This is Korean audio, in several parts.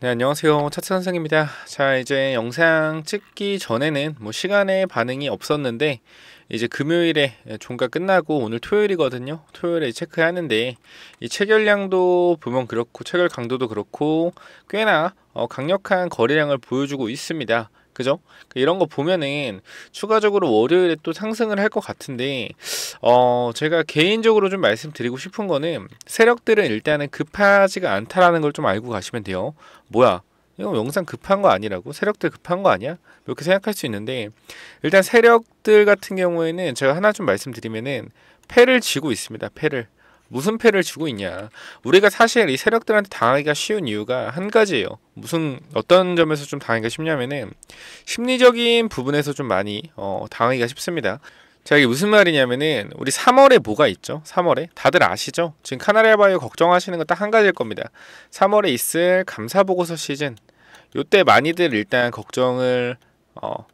네, 안녕하세요. 차트 선생입니다. 자, 이제 영상 찍기 전에는 뭐시간에 반응이 없었는데 이제 금요일에 종가 끝나고 오늘 토요일이거든요. 토요일에 체크하는데 이 체결량도 보면 그렇고 체결 강도도 그렇고 꽤나 어, 강력한 거래량을 보여주고 있습니다. 그죠? 그 이런 거 보면은 추가적으로 월요일에 또 상승을 할 것 같은데 어 제가 개인적으로 좀 말씀드리고 싶은 거는 세력들은 일단은 급하지가 않다라는 걸 좀 알고 가시면 돼요. 뭐야? 이거 영상 급한 거 아니라고? 세력들 급한 거 아니야? 이렇게 생각할 수 있는데 일단 세력들 같은 경우에는 제가 하나 좀 말씀드리면은 패를 지고 있습니다. 패를 무슨 패를 주고 있냐. 우리가 사실 이 세력들한테 당하기가 쉬운 이유가 한 가지예요. 무슨 어떤 점에서 좀 당하기가 쉽냐면은 심리적인 부분에서 좀 많이 어, 당하기가 쉽습니다. 자, 이게 무슨 말이냐면은 우리 3월에 뭐가 있죠? 3월에 다들 아시죠? 지금 카나리아 바이오 걱정하시는 건 딱 한 가지일 겁니다. 3월에 있을 감사 보고서 시즌. 요때 많이들 일단 걱정을 어,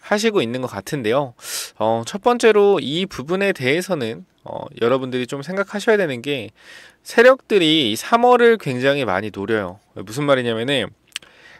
하시고 있는 것 같은데요. 어, 첫 번째로 이 부분에 대해서는 어, 여러분들이 좀 생각하셔야 되는 게 세력들이 3월을 굉장히 많이 노려요. 무슨 말이냐면은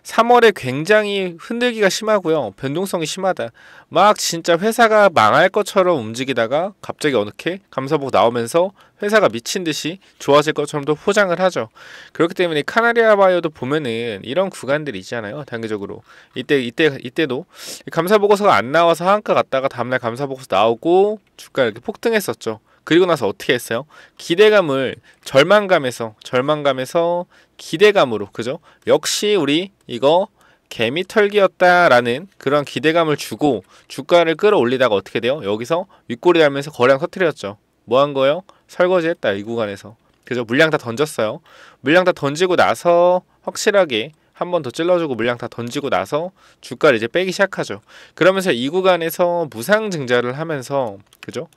3월에 굉장히 흔들기가 심하고요. 변동성이 심하다. 막 진짜 회사가 망할 것처럼 움직이다가 갑자기 어느게 감사보고 나오면서 회사가 미친 듯이 좋아질 것처럼 또 포장을 하죠. 그렇기 때문에 카나리아 바이오도 보면은 이런 구간들이 있잖아요. 단기적으로 이때 이때 이때도 감사 보고서가 안 나와서 한가 갔다가 다음날 감사 보고서 나오고 주가 이렇게 폭등했었죠. 그리고 나서 어떻게 했어요? 기대감을 절망감에서 절망감에서 기대감으로 그죠? 역시 우리 이거 개미털기였다라는 그런 기대감을 주고 주가를 끌어올리다가 어떻게 돼요? 여기서 윗꼬리 달면서 거래량 터트렸죠. 뭐 한 거예요? 설거지했다 이 구간에서 그죠? 물량 다 던졌어요. 물량 다 던지고 나서 확실하게 한 번 더 찔러주고 물량 다 던지고 나서 주가를 이제 빼기 시작하죠. 그러면서 이 구간에서 무상 증자를 하면서 그죠?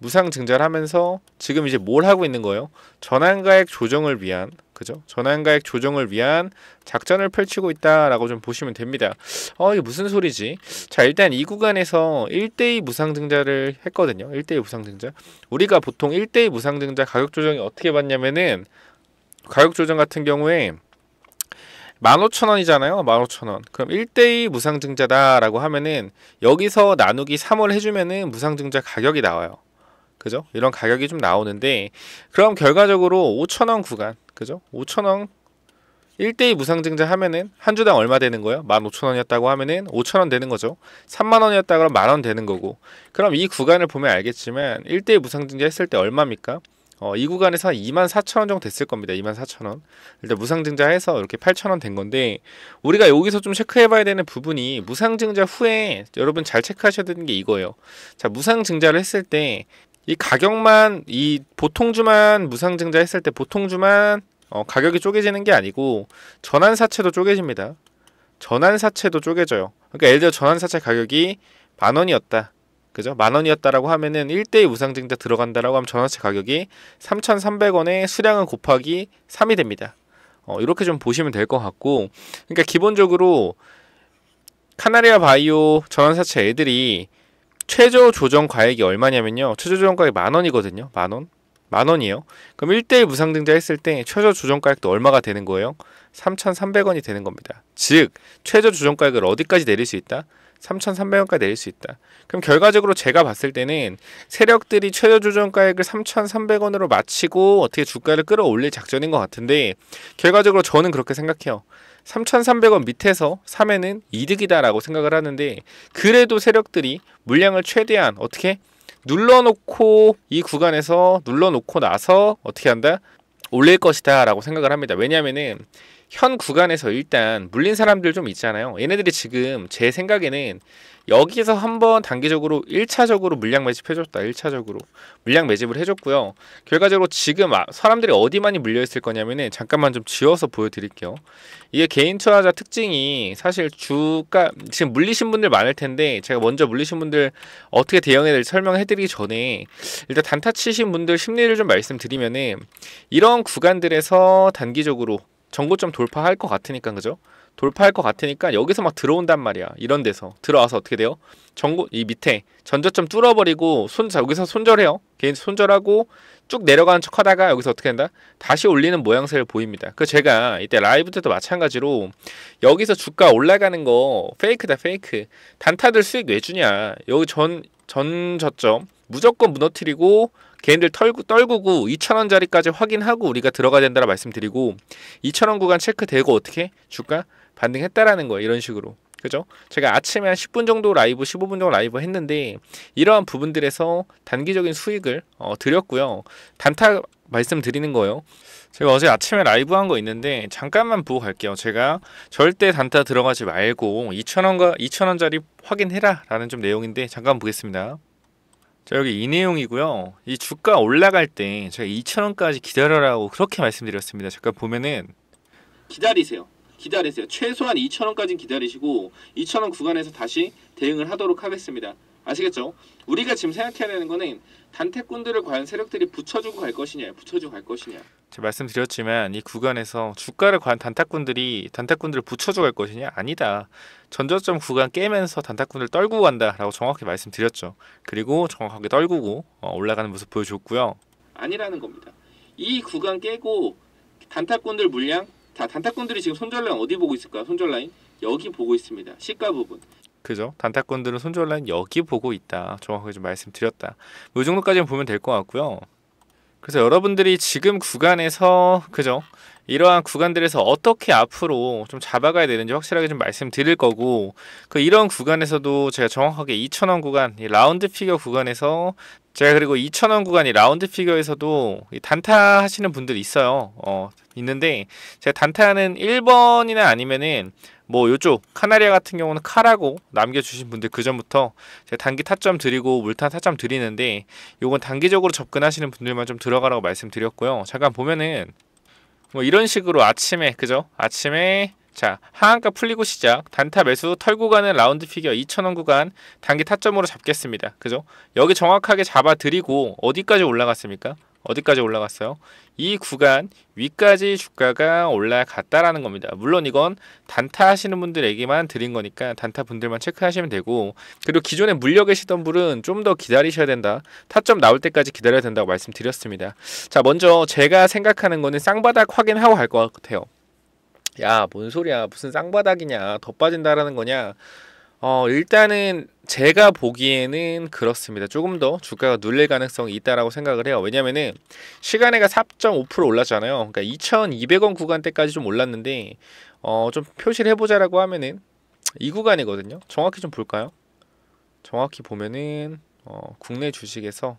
무상 증자를 하면서 지금 이제 뭘 하고 있는 거예요? 전환가액 조정을 위한 그죠? 전환가액 조정을 위한 작전을 펼치고 있다라고 좀 보시면 됩니다. 어, 이게 무슨 소리지? 자, 일단 이 구간에서 1대2 무상증자를 했거든요. 1대2 무상증자. 우리가 보통 1대2 무상증자 가격 조정이 어떻게 봤냐면은 가격 조정 같은 경우에 15,000원이잖아요. 15,000원. 그럼 1대2 무상증자다라고 하면은 여기서 나누기 3을 해주면은 무상증자 가격이 나와요. 그죠? 이런 가격이 좀 나오는데 그럼 결과적으로 5천원 구간 그죠? 5천원 1대2 무상증자 하면은 한 주당 얼마 되는 거예요? 15,000원이었다고 하면은 5,000원 되는 거죠. 3만원이었다 그면 만원 되는 거고. 그럼 이 구간을 보면 알겠지만 1대2 무상증자 했을 때 얼마입니까? 어, 이 구간에서 한 24,000원 정도 됐을 겁니다. 24,000원. 일단 무상증자 해서 이렇게 8,000원 된 건데 우리가 여기서 좀 체크해 봐야 되는 부분이 무상증자 후에 여러분 잘 체크하셔야 되는 게 이거예요. 자, 무상증자를 했을 때이 가격만 이 보통주만 무상증자 했을 때 보통주만 어, 가격이 쪼개지는 게 아니고 전환사채도 쪼개집니다. 전환사채도 쪼개져요. 그러니까 예를 들어 전환사채 가격이 만 원이었다. 그죠? 만 원이었다라고 하면은 1대2 무상증자 들어간다라고 하면 전환사채 가격이 3,300원에 수량은 곱하기 3이 됩니다. 어, 이렇게 좀 보시면 될 것 같고 그러니까 기본적으로 카나리아 바이오 전환사채 애들이 최저 조정 과액이 얼마냐면요. 최저 조정 가액 만 원이거든요. 만 원. 만 원이에요. 그럼 1대1 무상 등자 했을 때 최저 조정 가액도 얼마가 되는 거예요? 3,300원이 되는 겁니다. 즉, 최저 조정 가액을 어디까지 내릴 수 있다? 3,300원까지 내릴 수 있다. 그럼 결과적으로 제가 봤을 때는 세력들이 최저 조정 가액을 3,300원으로 마치고 어떻게 주가를 끌어올릴 작전인 것 같은데 결과적으로 저는 그렇게 생각해요. 3,300원 밑에서 3회는 이득이다라고 생각을 하는데 그래도 세력들이 물량을 최대한 어떻게 눌러놓고 이 구간에서 눌러놓고 나서 어떻게 한다? 올릴 것이다 라고 생각을 합니다. 왜냐면은 현 구간에서 일단 물린 사람들 좀 있잖아요. 얘네들이 지금 제 생각에는 여기서 에 한번 단기적으로 1차적으로 물량 매집해줬다. 1차적으로 물량 매집을 해줬고요. 결과적으로 지금 아, 사람들이 어디 많이 물려있을 거냐면은 잠깐만 좀 지어서 보여드릴게요. 이게 개인 투자자 특징이 사실 주가 지금 물리신 분들 많을 텐데 제가 먼저 물리신 분들 어떻게 대응해야 될지 설명해드리기 전에 일단 단타 치신 분들 심리를 좀 말씀드리면은 이런 구간들에서 단기적으로 정고점 돌파할 것 같으니까 그죠? 돌파할 것 같으니까 여기서 막 들어온단 말이야. 이런 데서 들어와서 어떻게 돼요? 전고 이 밑에 전저점 뚫어버리고 손 여기서 손절해요. 개인 손절하고 쭉 내려가는 척하다가 여기서 어떻게 한다? 다시 올리는 모양새를 보입니다. 그 제가 이때 라이브 때도 마찬가지로 여기서 주가 올라가는 거 페이크다 페이크. 단타들 수익 왜 주냐? 여기 전 전 저점 무조건 무너뜨리고 개인들 털구, 떨구고 2,000원짜리까지 확인하고 우리가 들어가야 된다라 말씀드리고 2,000원 구간 체크되고 어떻게 주가 반등했다라는 거예요. 이런 식으로. 그죠? 제가 아침에 한 10분 정도 라이브, 15분 정도 라이브 했는데 이러한 부분들에서 단기적인 수익을 어, 드렸고요. 단타 말씀드리는 거예요. 제가 어제 아침에 라이브 한 거 있는데 잠깐만 보고 갈게요. 제가 절대 단타 들어가지 말고 2,000원과 2,000원짜리 확인해라 라는 좀 내용인데 잠깐 보겠습니다. 자 여기 이 내용이고요. 이 주가 올라갈 때 제가 2천원까지 기다려라고 그렇게 말씀드렸습니다. 잠깐 보면은 기다리세요. 기다리세요. 최소한 2천원까지 기다리시고 2천원 구간에서 다시 대응을 하도록 하겠습니다. 아시겠죠? 우리가 지금 생각해야 되는 거는 단태꾼들을 과연 세력들이 붙여주고 갈 것이냐, 붙여주고 갈 것이냐. 제가 말씀드렸지만 이 구간에서 주가를 과연 단타꾼들이 단타꾼들을 붙여주고 갈 것이냐 아니다. 전저점 구간 깨면서 단타꾼을 떨고 간다라고 정확히 말씀드렸죠. 그리고 정확하게 떨구고 어, 올라가는 모습 보여줬고요. 아니라는 겁니다. 이 구간 깨고 단타꾼들 물량 다 단타꾼들이 지금 손절 라인 어디 보고 있을까? 손절 라인 여기 보고 있습니다. 시가 부분. 그죠? 단타꾼들은 손절라인 여기 보고 있다. 정확하게 좀 말씀드렸다. 뭐이정도까지만 보면 될 것 같고요. 그래서 여러분들이 지금 구간에서 그죠? 이러한 구간들에서 어떻게 앞으로 좀 잡아가야 되는지 확실하게 좀 말씀드릴 거고 그 이런 구간에서도 제가 정확하게 2천원 구간 라운드 피겨 구간에서 제가 그리고 2,000원 구간이 라운드 피겨에서도 단타 하시는 분들 있어요. 어, 있는데 제가 단타는 1번이나 아니면은 뭐 요쪽 카나리아 같은 경우는 카라고 남겨주신 분들 그전부터 제가 단기 타점 드리고 물탄 타점 드리는데 요건 단기적으로 접근하시는 분들만 좀 들어가라고 말씀드렸고요. 잠깐 보면은 뭐 이런 식으로 아침에 그죠? 아침에 자, 하한가 풀리고 시작. 단타 매수 털고 가는 라운드 피겨 2,000원 구간 단기 타점으로 잡겠습니다. 그죠? 여기 정확하게 잡아드리고 어디까지 올라갔습니까? 어디까지 올라갔어요? 이 구간 위까지 주가가 올라갔다라는 겁니다. 물론 이건 단타 하시는 분들에게만 드린 거니까 단타 분들만 체크하시면 되고 그리고 기존에 물려 계시던 분은 좀 더 기다리셔야 된다. 타점 나올 때까지 기다려야 된다고 말씀드렸습니다. 자, 먼저 제가 생각하는 거는 쌍바닥 확인하고 갈 것 같아요. 야, 뭔 소리야. 무슨 쌍바닥이냐. 더 빠진다라는 거냐. 어, 일단은 제가 보기에는 그렇습니다. 조금 더 주가가 눌릴 가능성이 있다라고 생각을 해요. 왜냐면은 시간에가 4.5% 올랐잖아요. 그러니까 2,200원 구간대까지 좀 올랐는데 어, 좀 표시를 해 보자라고 하면은 이 구간이거든요. 정확히 좀 볼까요? 정확히 보면은 어, 국내 주식에서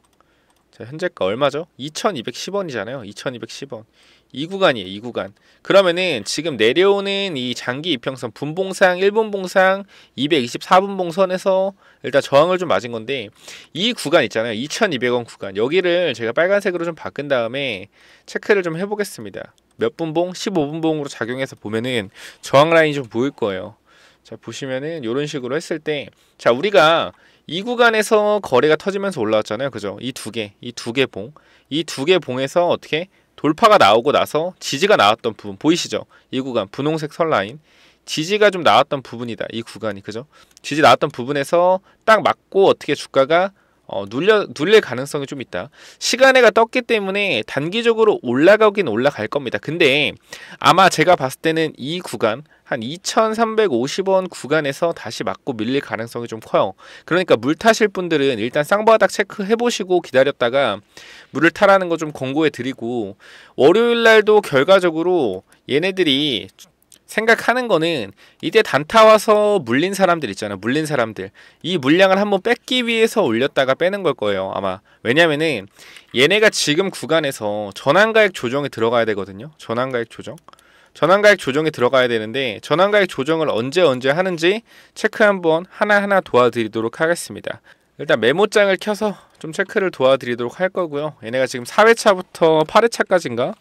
자, 현재가 얼마죠? 2210원이잖아요. 2210원. 이 구간이에요. 이 구간. 그러면은 지금 내려오는 이 장기 이평선 분봉상 1분 봉상 224분 봉선에서 일단 저항을 좀 맞은 건데 이 구간 있잖아요. 2200원 구간. 여기를 제가 빨간색으로 좀 바꾼 다음에 체크를 좀 해보겠습니다. 몇 분봉? 15분봉으로 작용해서 보면은 저항 라인이 좀 보일 거예요. 자 보시면은 이런 식으로 했을 때 자 우리가 이 구간에서 거래가 터지면서 올라왔잖아요. 그죠? 이 두 개, 이 두 개 봉. 이 두 개 봉에서 어떻게 돌파가 나오고 나서 지지가 나왔던 부분 보이시죠? 이 구간 분홍색 선 라인. 지지가 좀 나왔던 부분이다. 이 구간이 그죠? 지지 나왔던 부분에서 딱 맞고 어떻게 주가가 어, 눌려 눌릴 가능성이 좀 있다. 시간에가 떴기 때문에 단기적으로 올라가긴 올라갈 겁니다. 근데 아마 제가 봤을 때는 이 구간 한 2,350원 구간에서 다시 맞고 밀릴 가능성이 좀 커요. 그러니까 물 타실 분들은 일단 쌍바닥 체크해 보시고 기다렸다가 물을 타라는 거 좀 권고해 드리고 월요일 날도 결과적으로 얘네들이 생각하는 거는 이때 단타 와서 물린 사람들 있잖아 물린 사람들 이 물량을 한번 뺏기 위해서 올렸다가 빼는 걸 거예요 아마 왜냐면은 얘네가 지금 구간에서 전환가액 조정에 들어가야 되거든요 전환가액 조정 전환가액 조정에 들어가야 되는데 전환가액 조정을 언제 언제 하는지 체크 한번 하나하나 도와드리도록 하겠습니다 일단 메모장을 켜서 좀 체크를 도와드리도록 할 거고요 얘네가 지금 4회차부터 8회차까지인가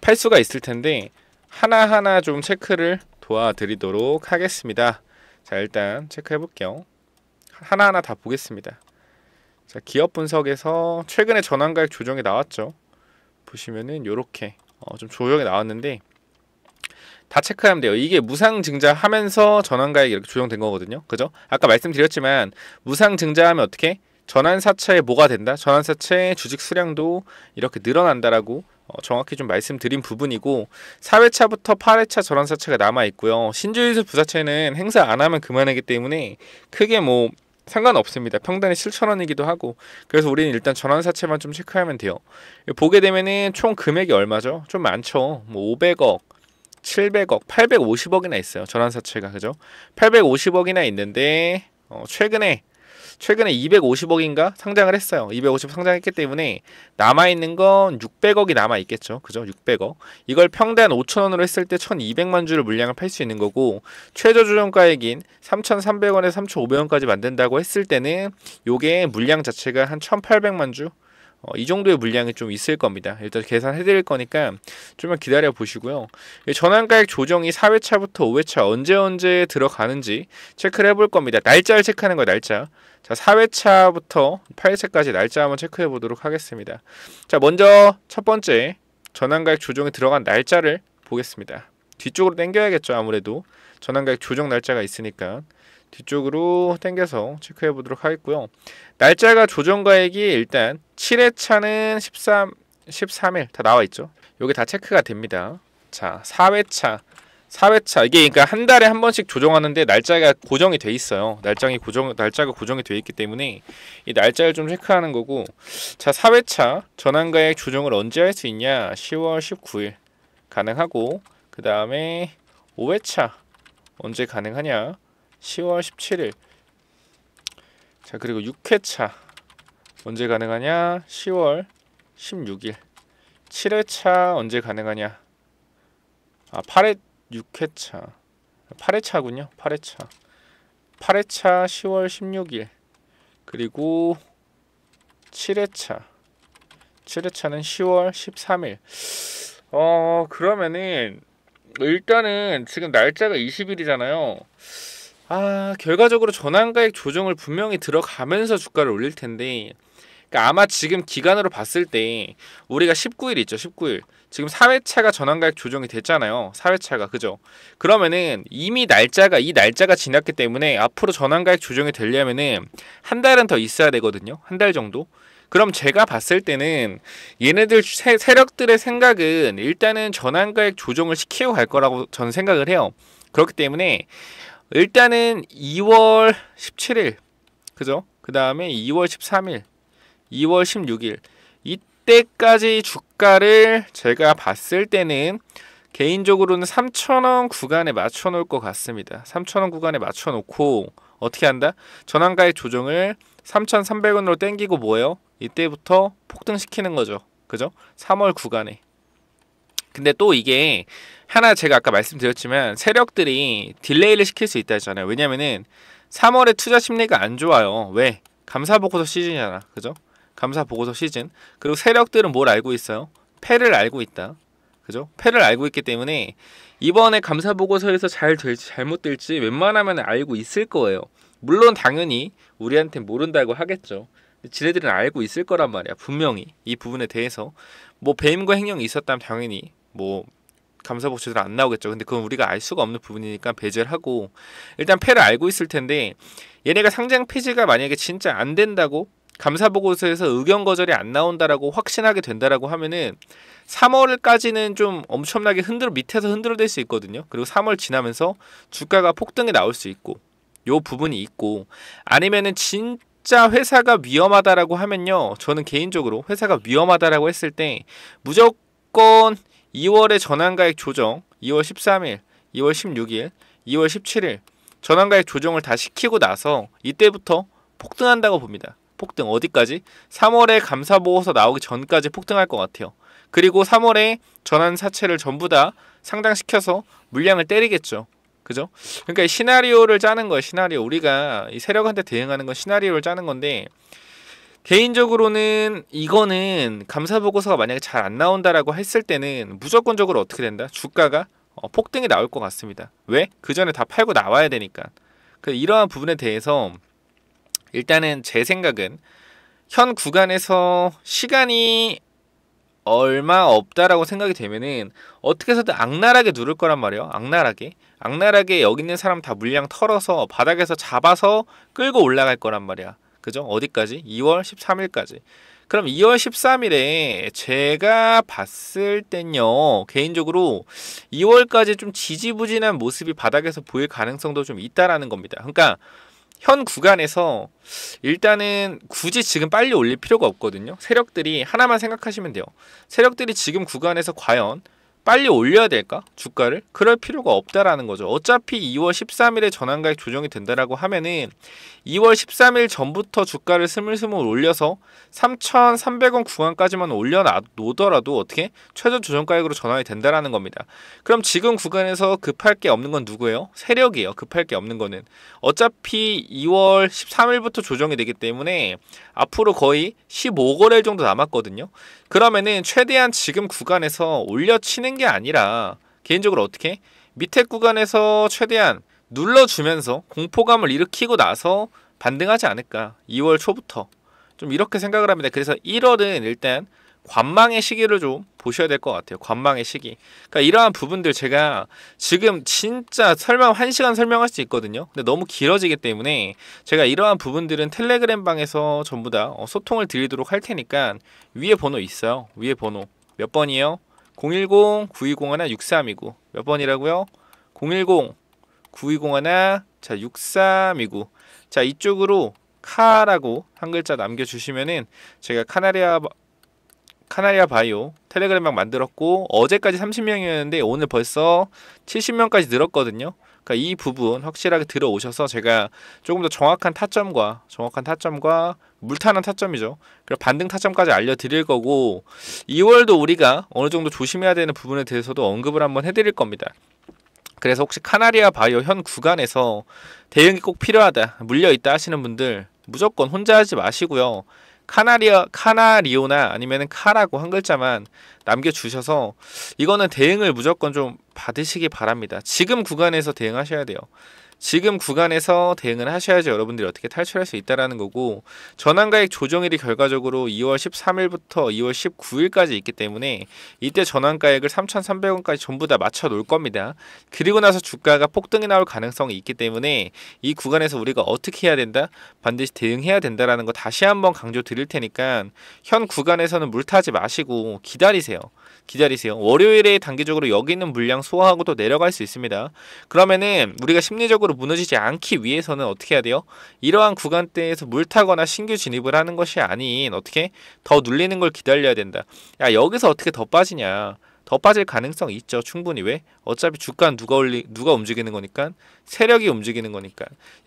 팔수가 있을 텐데 하나하나 좀 체크를 도와드리도록 하겠습니다. 자, 일단 체크해 볼게요. 하나하나 다 보겠습니다. 자, 기업 분석에서 최근에 전환가액 조정이 나왔죠. 보시면은 요렇게 어, 좀 조정이 나왔는데 다 체크하면 돼요. 이게 무상 증자하면서 전환가액 이렇게 조정된 거거든요. 그죠? 아까 말씀드렸지만 무상 증자하면 어떻게 전환사채에 뭐가 된다? 전환사채 주식 수량도 이렇게 늘어난다라고 어, 정확히 좀 말씀드린 부분이고 4회차부터 8회차 전환사채가 남아있고요. 신주유수 부사채는 행사 안 하면 그만이기 때문에 크게 뭐 상관없습니다. 평단이 7천원이기도 하고 그래서 우리는 일단 전환사채만 좀 체크하면 돼요. 보게 되면은 총 금액이 얼마죠? 좀 많죠. 뭐 500억, 700억, 850억이나 있어요. 전환사채가 그죠? 850억이나 있는데 어, 최근에 최근에 250억인가 상장을 했어요. 250 상장했기 때문에 남아 있는 건 600억이 남아 있겠죠. 그죠? 600억. 이걸 평단 대 5천원으로 했을 때 1,200만 주를 물량을 팔 수 있는 거고 최저 조정가액인 3,300원에서 3,500원까지 만든다고 했을 때는 요게 물량 자체가 한 1,800만 주 어, 이 정도의 물량이 좀 있을 겁니다. 일단 계산해 드릴 거니까 좀만 기다려 보시고요. 전환가액 조정이 4회차부터 5회차 언제 언제 들어가는지 체크를 해 볼 겁니다. 날짜를 체크하는 거예요, 날짜. 자, 4회차부터 8회차까지 날짜 한번 체크해 보도록 하겠습니다. 자, 먼저 첫 번째 전환가액 조정에 들어간 날짜를 보겠습니다. 뒤쪽으로 당겨야겠죠, 아무래도. 전환가액 조정 날짜가 있으니까. 뒤쪽으로 당겨서 체크해 보도록 하겠고요. 날짜가 조정가액이 일단 7회차는 13, 13일 다 나와 있죠. 여기 다 체크가 됩니다. 자, 4회차 4회차 이게 그러니까 한 달에 한 번씩 조정하는데 날짜가 고정이 돼 있어요. 날짜가 고정 날짜가 고정이 돼 있기 때문에 이 날짜를 좀 체크하는 거고 자 4회차 전환가액 조정을 언제 할 수 있냐 10월 19일 가능하고 그 다음에 5회차 언제 가능하냐 10월 17일 자 그리고 6회차 언제 가능하냐 10월 16일 7회차 언제 가능하냐 아 8회 6회차 8회차군요 8회차 8회차 10월 16일 그리고 7회차 7회차는 10월 13일 어 그러면은 일단은 지금 날짜가 20일이잖아요 아 결과적으로 전환가액 조정을 분명히 들어가면서 주가를 올릴 텐데 그러니까 아마 지금 기간으로 봤을 때 우리가 19일 있죠. 19일. 지금 4회차가 전환가액 조정이 됐잖아요. 4회차가 그죠? 그러면은 이미 날짜가 이 날짜가 지났기 때문에 앞으로 전환가액 조정이 되려면은 한 달은 더 있어야 되거든요. 한 달 정도. 그럼 제가 봤을 때는 얘네들 세, 세력들의 생각은 일단은 전환가액 조정을 시키고 갈 거라고 저는 생각을 해요. 그렇기 때문에 일단은 2월 17일 그죠? 그 다음에 2월 13일 2월 16일 이때까지 주가를 제가 봤을 때는 개인적으로는 3천원 구간에 맞춰 놓을 것 같습니다. 3천원 구간에 맞춰 놓고 어떻게 한다? 전환가의 조정을 3,300원으로 땡기고 뭐예요? 이때부터 폭등시키는 거죠. 그죠? 3월 구간에. 근데 또 이게 하나 제가 아까 말씀드렸지만 세력들이 딜레이를 시킬 수 있다 했잖아요. 왜냐면은 3월에 투자 심리가 안 좋아요. 왜? 감사보고서 시즌이잖아. 그죠? 감사 보고서 시즌 그리고 세력들은 뭘 알고 있어요? 패를 알고 있다. 그죠? 패를 알고 있기 때문에 이번에 감사 보고서에서 잘 될지 잘못 될지 웬만하면 알고 있을 거예요. 물론 당연히 우리한테 모른다고 하겠죠. 지네들은 알고 있을 거란 말이야. 분명히 이 부분에 대해서 뭐 배임과 횡령이 있었다면 당연히 뭐 감사 보고서들 안 나오겠죠. 근데 그건 우리가 알 수가 없는 부분이니까 배제를 하고 일단 패를 알고 있을 텐데 얘네가 상장 폐지가 만약에 진짜 안 된다고 감사 보고서에서 의견 거절이 안 나온다라고 확신하게 된다라고 하면은 3월까지는 좀 엄청나게 흔들어 밑에서 흔들어댈 수 있거든요. 그리고 3월 지나면서 주가가 폭등에 나올 수 있고 요 부분이 있고 아니면은 진짜 회사가 위험하다라고 하면요. 저는 개인적으로 회사가 위험하다라고 했을 때 무조건 2월에 전환가액 조정, 2월 13일, 2월 16일, 2월 17일 전환가액 조정을 다 시키고 나서 이때부터 폭등한다고 봅니다. 폭등 어디까지? 3월에 감사보고서 나오기 전까지 폭등할 것 같아요. 그리고 3월에 전환 사채를 전부 다 상장시켜서 물량을 때리겠죠. 그죠? 그러니까 시나리오를 짜는 거예요. 시나리오 우리가 이 세력한테 대응하는 건 시나리오를 짜는 건데 개인적으로는 이거는 감사 보고서가 만약에 잘 안 나온다라고 했을 때는 무조건적으로 어떻게 된다? 주가가 어, 폭등이 나올 것 같습니다. 왜? 그 전에 다 팔고 나와야 되니까. 그 이러한 부분에 대해서 일단은 제 생각은 현 구간에서 시간이 얼마 없다라고 생각이 되면은 어떻게 해서든 악랄하게 누를 거란 말이에요. 악랄하게. 악랄하게 여기 있는 사람 다 물량 털어서 바닥에서 잡아서 끌고 올라갈 거란 말이야. 그죠? 어디까지? 2월 13일까지. 그럼 2월 13일에 제가 봤을 땐요, 개인적으로 2월까지 좀 지지부진한 모습이 바닥에서 보일 가능성도 좀 있다라는 겁니다. 그러니까 현 구간에서 일단은 굳이 지금 빨리 올릴 필요가 없거든요. 세력들이 하나만 생각하시면 돼요. 세력들이 지금 구간에서 과연 빨리 올려야 될까? 주가를? 그럴 필요가 없다라는 거죠. 어차피 2월 13일에 전환가액 조정이 된다라고 하면은 2월 13일 전부터 주가를 스물스물 올려서 3,300원 구간까지만 올려놓더라도 어떻게? 최저 조정가액으로 전환이 된다라는 겁니다. 그럼 지금 구간에서 급할 게 없는 건 누구예요? 세력이에요. 급할 게 없는 거는. 어차피 2월 13일부터 조정이 되기 때문에 앞으로 거의 15거래 일 정도 남았거든요. 그러면은 최대한 지금 구간에서 올려치는 게 아니라 개인적으로 어떻게 밑에 구간에서 최대한 눌러주면서 공포감을 일으키고 나서 반등하지 않을까 2월 초부터 좀 이렇게 생각을 합니다 그래서 1월은 일단 관망의 시기를 좀 보셔야 될 것 같아요. 관망의 시기. 그러니까 이러한 부분들 제가 지금 진짜 설명 한 시간 설명할 수 있거든요. 근데 너무 길어지기 때문에 제가 이러한 부분들은 텔레그램 방에서 전부 다 어, 소통을 드리도록 할 테니까 위에 번호 있어요. 위에 번호 몇 번이요? 에 010-920-6329. 몇 번이라고요? 010-920-6329. 자 이쪽으로 카라고 한 글자 남겨주시면은 제가 카나리아 카나리아 바이오 텔레그램만 만들었고 어제까지 30명이었는데 오늘 벌써 70명까지 늘었거든요. 그러니까 이 부분 확실하게 들어오셔서 제가 조금 더 정확한 타점과 정확한 타점과 물타는 타점이죠. 그리고 반등 타점까지 알려드릴 거고 2월도 우리가 어느 정도 조심해야 되는 부분에 대해서도 언급을 한번 해드릴 겁니다. 그래서 혹시 카나리아 바이오 현 구간에서 대응이 꼭 필요하다, 물려있다 하시는 분들 무조건 혼자 하지 마시고요. 카나리아 카나리오나 아니면 카라고 한 글자만 남겨주셔서 이거는 대응을 무조건 좀 받으시기 바랍니다. 지금 구간에서 대응하셔야 돼요. 지금 구간에서 대응을 하셔야지 여러분들이 어떻게 탈출할 수 있다라는 거고 전환가액 조정일이 결과적으로 2월 13일부터 2월 19일까지 있기 때문에 이때 전환가액을 3,300원까지 전부 다 맞춰 놓을 겁니다. 그리고 나서 주가가 폭등이 나올 가능성이 있기 때문에 이 구간에서 우리가 어떻게 해야 된다? 반드시 대응해야 된다라는 거 다시 한번 강조 드릴 테니까 현 구간에서는 물타지 마시고 기다리세요. 기다리세요. 월요일에 단기적으로 여기 있는 물량 소화하고 또 내려갈 수 있습니다. 그러면은 우리가 심리적으로 근원적으로 무너지지 않기 위해서는 어떻게 해야 돼요? 이러한 구간대에서 물타거나 신규 진입을 하는 것이 아닌 어떻게 더 눌리는 걸 기다려야 된다. 야 여기서 어떻게 더 빠지냐? 더 빠질 가능성이 있죠. 충분히 왜? 어차피 주가 누가 올리 누가 움직이는 거니까 세력이 움직이는 거니까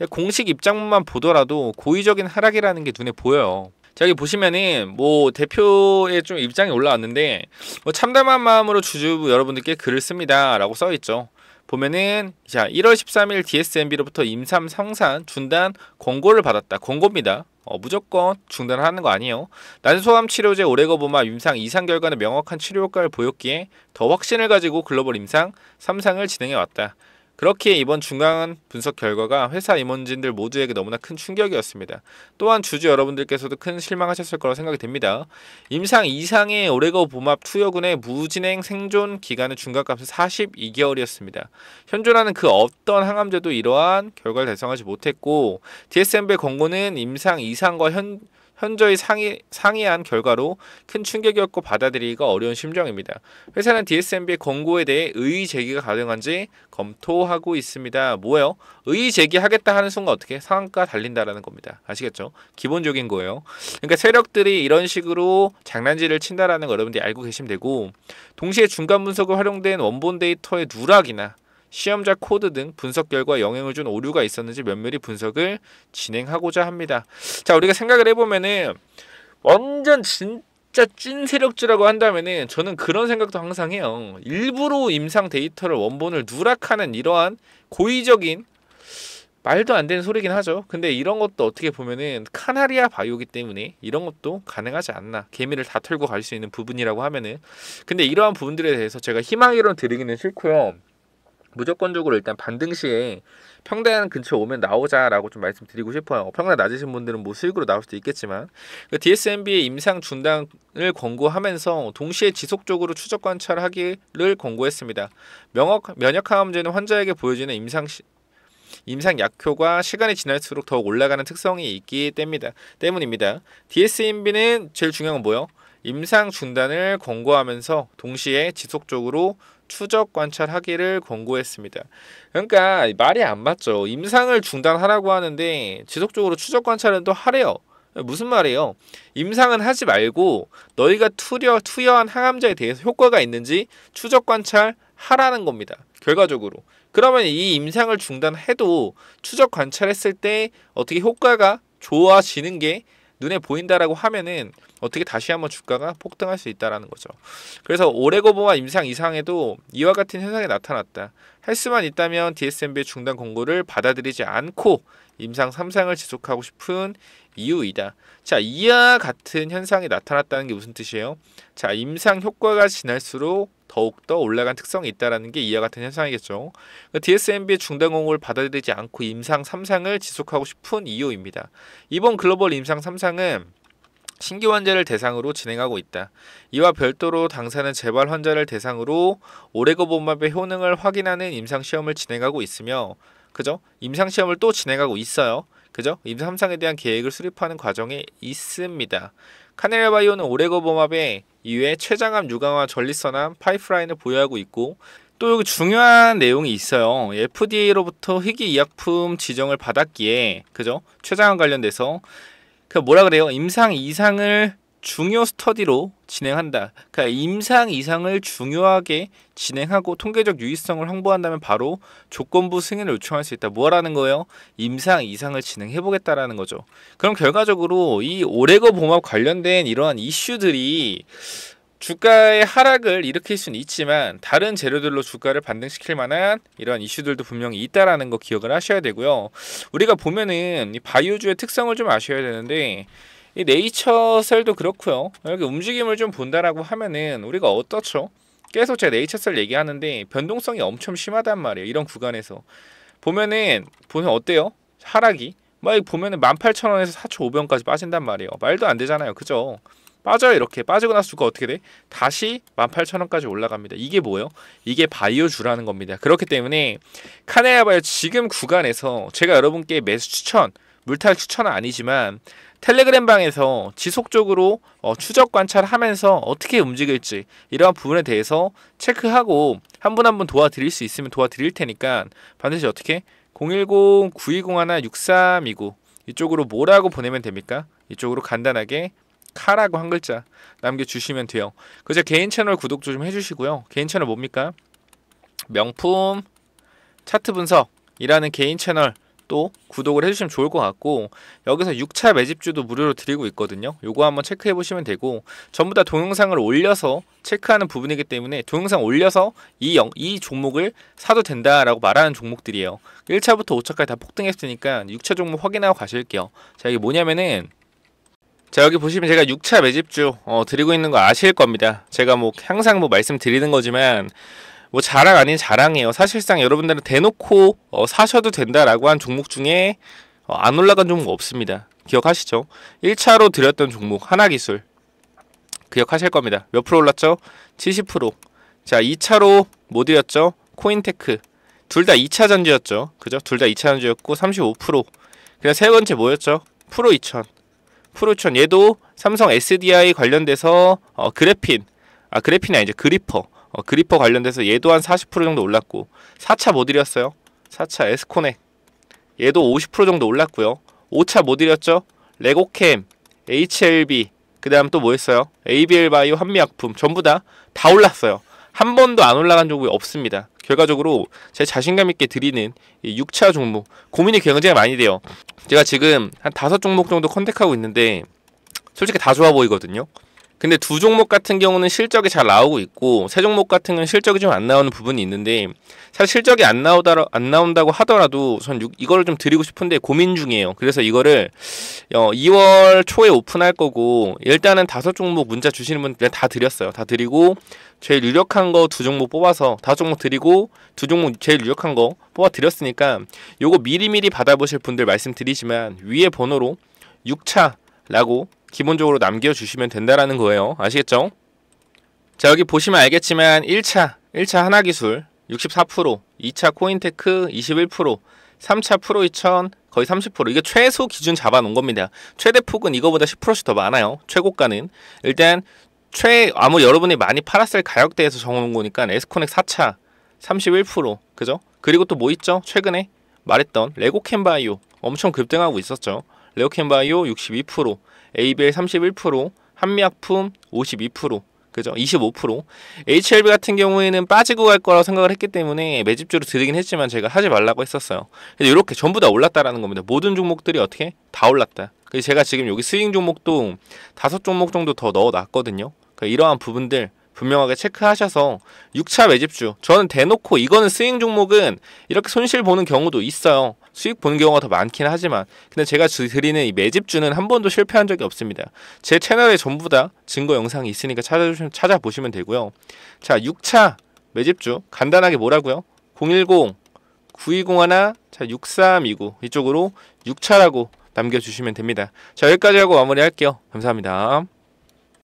공식 입장만 보더라도 고의적인 하락이라는 게 눈에 보여요. 자, 여기 보시면은 뭐 대표의 좀 입장이 올라왔는데 뭐 참담한 마음으로 주주 여러분들께 글을 씁니다라고 써 있죠. 보면은 자 1월 13일 DSMB로부터 임삼 성산 중단 권고를 받았다. 권고입니다. 어, 무조건 중단을 하는 거 아니에요. 난소암 치료제 오레거보마 임상 이상 결과는 명확한 치료 효과를 보였기에 더 확신을 가지고 글로벌 임상 3상을 진행해 왔다. 그렇기에 이번 중간 분석 결과가 회사 임원진들 모두에게 너무나 큰 충격이었습니다. 또한 주주 여러분들께서도 큰 실망하셨을 거라 생각이 됩니다. 임상 이상의 오레고 봄합 투여군의 무진행 생존 기간의 중간값은 42개월이었습니다. 현존하는 그 어떤 항암제도 이러한 결과를 달성하지 못했고 DSM의 권고는 임상 이상과 현 현저히 상의 상이한 결과로 큰 충격이었고 받아들이기가 어려운 심정입니다. 회사는 DSMB의 권고에 대해 의의 제기가 가능한지 검토하고 있습니다. 뭐예요? 의의 제기하겠다 하는 순간 어떻게 상한가 달린다라는 겁니다. 아시겠죠? 기본적인 거예요. 그러니까 세력들이 이런 식으로 장난질을 친다라는 거 여러분들이 알고 계시면 되고 동시에 중간 분석을 활용된 원본 데이터의 누락이나 시험자 코드 등 분석 결과 영향을 준 오류가 있었는지 면밀히 분석을 진행하고자 합니다. 자, 우리가 생각을 해보면은 완전 진 진짜 찐세력주라고 한다면은 저는 그런 생각도 항상 해요. 일부러 임상 데이터를 원본을 누락하는 이러한 고의적인 말도 안 되는 소리긴 하죠. 근데 이런 것도 어떻게 보면은 카나리아 바이오기 때문에 이런 것도 가능하지 않나. 개미를 다 털고 갈 수 있는 부분이라고 하면은. 근데 이러한 부분들에 대해서 제가 희망이론 드리기는 싫고요. 무조건적으로 일단 반등시에 평단 대 근처 오면 나오자라고 좀 말씀드리고 싶어요. 평단 낮으신 분들은 뭐 수익으로 나올 수도 있겠지만 그 DSMB의 임상 중단을 권고하면서 동시에 지속적으로 추적 관찰하기를 권고했습니다. 명확, 면역항암제는 환자에게 보여지는 임상 시, 임상 약효가 시간이 지날수록 더욱 올라가는 특성이 있기 때문이다. 때문입니다. DSMB는 제일 중요한 건 뭐요? 임상 중단을 권고하면서 동시에 지속적으로 추적 관찰하기를 권고했습니다. 그러니까 말이 안 맞죠. 임상을 중단하라고 하는데 지속적으로 추적 관찰은 또 하래요. 무슨 말이에요? 임상은 하지 말고 너희가 투려 투여한 항암제에 대해서 효과가 있는지 추적 관찰 하라는 겁니다. 결과적으로. 그러면 이 임상을 중단해도 추적 관찰했을 때 어떻게 효과가 좋아지는 게 눈에 보인다라고 하면은 어떻게 다시 한번 주가가 폭등할 수 있다라는 거죠. 그래서 오레고보와 임상 이상에도 이와 같은 현상이 나타났다. 할 수만 있다면 DSMB의 중단 공고를 받아들이지 않고 임상 3상을 지속하고 싶은 이유이다. 자, 이와 같은 현상이 나타났다는 게 무슨 뜻이에요? 자, 임상 효과가 지날수록 더욱더 올라간 특성이 있다는 라게 이와 같은 현상이겠죠. DSMB의 그 중단공을 받아들이지 않고 임상 3상을 지속하고 싶은 이유입니다. 이번 글로벌 임상 3상은 신규 환자를 대상으로 진행하고 있다. 이와 별도로 당사는 재발 환자를 대상으로 오레고본마의 효능을 확인하는 임상 시험을 진행하고 있으며 그죠? 임상 시험을 또 진행하고 있어요. 그죠? 임삼상에 대한 계획을 수립하는 과정에 있습니다. 카넬바이오는 네 오레고범합의 이외에 췌장암, 유방암, 전립선암, 파이프라인을 보유하고 있고 또 여기 중요한 내용이 있어요. FDA로부터 희귀의약품 지정을 받았기에 그죠? 췌장암 관련돼서 그 뭐라 그래요? 임상 이상을 중요 스터디로 진행한다. 그러니까 임상 이상을 중요하게 진행하고 통계적 유의성을 확보한다면 바로 조건부 승인을 요청할 수 있다. 뭐라는 거예요? 임상 이상을 진행해 보겠다라는 거죠. 그럼 결과적으로 이 오레거 봄합 관련된 이러한 이슈들이 주가의 하락을 일으킬 수는 있지만 다른 재료들로 주가를 반등시킬 만한 이런 이슈들도 분명히 있다라는 거 기억을 하셔야 되고요. 우리가 보면은 이 바이오주의 특성을 좀 아셔야 되는데 이 네이처셀도 그렇고요. 여기 움직임을 좀 본다라고 하면은 우리가 어떻죠? 계속 제가 네이처셀 얘기하는데 변동성이 엄청 심하단 말이에요. 이런 구간에서 보면은 보면 어때요? 하락이 막 보면은 18,000원에서 4,500원까지 빠진단 말이에요. 말도 안 되잖아요. 그죠? 빠져요 이렇게 빠지고 나서 주가 어떻게 돼? 다시 18,000원까지 올라갑니다. 이게 뭐예요? 이게 바이오주라는 겁니다. 그렇기 때문에 카네아 바이오 지금 구간에서 제가 여러분께 매수 추천, 물탈 추천은 아니지만 텔레그램 방에서 지속적으로 어, 추적 관찰하면서 어떻게 움직일지 이러한 부분에 대해서 체크하고 한 분 한 분 도와드릴 수 있으면 도와드릴 테니까 반드시 어떻게 010-9201-6329 이쪽으로 뭐라고 보내면 됩니까? 이쪽으로 간단하게 카라고 한 글자 남겨주시면 돼요. 그제 개인 채널 구독도 좀 해주시고요. 개인 채널 뭡니까? 명품 차트 분석이라는 개인 채널 또 구독을 해주시면 좋을 것 같고 여기서 6차 매집주도 무료로 드리고 있거든요. 요거 한번 체크해 보시면 되고 전부 다 동영상을 올려서 체크하는 부분이기 때문에 동영상 올려서 이, 영, 이 종목을 사도 된다라고 말하는 종목들이에요. 1차부터 5차까지 다 폭등했으니까 6차 종목 확인하고 가실게요. 자 이게 뭐냐면은 자 여기 보시면 제가 6차 매집주 어, 드리고 있는 거 아실 겁니다. 제가 뭐 항상 뭐 말씀드리는 거지만 뭐 자랑 아닌 자랑이에요. 사실상 여러분들은 대놓고 어, 사셔도 된다라고 한 종목 중에 어, 안 올라간 종목 없습니다. 기억하시죠? 1차로 드렸던 종목 하나기술 기억하실 겁니다. 몇 프로 올랐죠? 70%. 자, 2차로 뭐 드렸죠? 코인테크. 둘 다 2차 전지였죠. 그죠? 둘 다 2차 전지였고 35%. 그냥 세 번째 뭐였죠? 프로 2000. 프로 2000 얘도 삼성 SDI 관련돼서 어, 그래핀. 아, 그래핀이 아니죠. 그리퍼. 어, 그리퍼 관련돼서 얘도 한 40% 정도 올랐고 4차 모델이었어요. 뭐 4차 에스코넥 얘도 50% 정도 올랐고요. 5차 모델이었죠. 뭐 레고캠, HLB, 그 다음 또 뭐였어요? ABL바이오, 한미약품 전부 다다 다 올랐어요. 한 번도 안 올라간 종목이 없습니다. 결과적으로 제 자신감 있게 드리는 6차 종목 고민이 굉장히 많이 돼요. 제가 지금 한5 종목 정도 컨택하고 있는데 솔직히 다 좋아 보이거든요. 근데 두 종목 같은 경우는 실적이 잘 나오고 있고 세 종목 같은 경우는 실적이 좀 안 나오는 부분이 있는데 사실 실적이 안 나오다 안 나온다고 하더라도 전 이거를 좀 드리고 싶은데 고민 중이에요. 그래서 이거를 어, 2월 초에 오픈할 거고 일단은 다섯 종목 문자 주시는 분들 다 드렸어요. 다 드리고 제일 유력한 거 두 종목 뽑아서 다섯 종목 드리고 두 종목 제일 유력한 거 뽑아 드렸으니까 요거 미리미리 받아보실 분들 말씀드리지만 위에 번호로 6차라고 기본적으로 남겨주시면 된다라는 거예요. 아시겠죠? 자 여기 보시면 알겠지만 1차, 1차 하나기술 64%, 2차 코인테크 21%, 3차 프로 2000 거의 30% 이게 최소 기준 잡아놓은 겁니다. 최대 폭은 이거보다 10%씩 더 많아요. 최고가는 일단 최아무 여러분이 많이 팔았을 가격대에서 정해놓은 거니까 에스코넥 4차 31% 그죠? 그리고 또 뭐 있죠? 최근에 말했던 레고 캔바이오 엄청 급등하고 있었죠. 레오캔바이오 62%, 에이벨 31%, 한미약품 52%, 그죠? 25%. HLB 같은 경우에는 빠지고 갈 거라고 생각을 했기 때문에 매집주로 들이긴 했지만 제가 하지 말라고 했었어요. 그래서 이렇게 전부 다 올랐다라는 겁니다. 모든 종목들이 어떻게 다 올랐다. 그래서 제가 지금 여기 스윙 종목도 다섯 종목 정도 더 넣어놨거든요. 그러니까 이러한 부분들 분명하게 체크하셔서 6차 매집주 저는 대놓고 이거는 스윙 종목은 이렇게 손실 보는 경우도 있어요. 수익 보는 경우가 더 많긴 하지만 근데 제가 드리는 이 매집주는 한 번도 실패한 적이 없습니다. 제 채널에 전부 다 증거 영상이 있으니까 찾아주시면, 찾아보시면 되고요. 자, 6차 매집주 간단하게 뭐라고요? 010 920 1 자, 6329 이쪽으로 6차라고 남겨주시면 됩니다. 자, 여기까지 하고 마무리할게요. 감사합니다.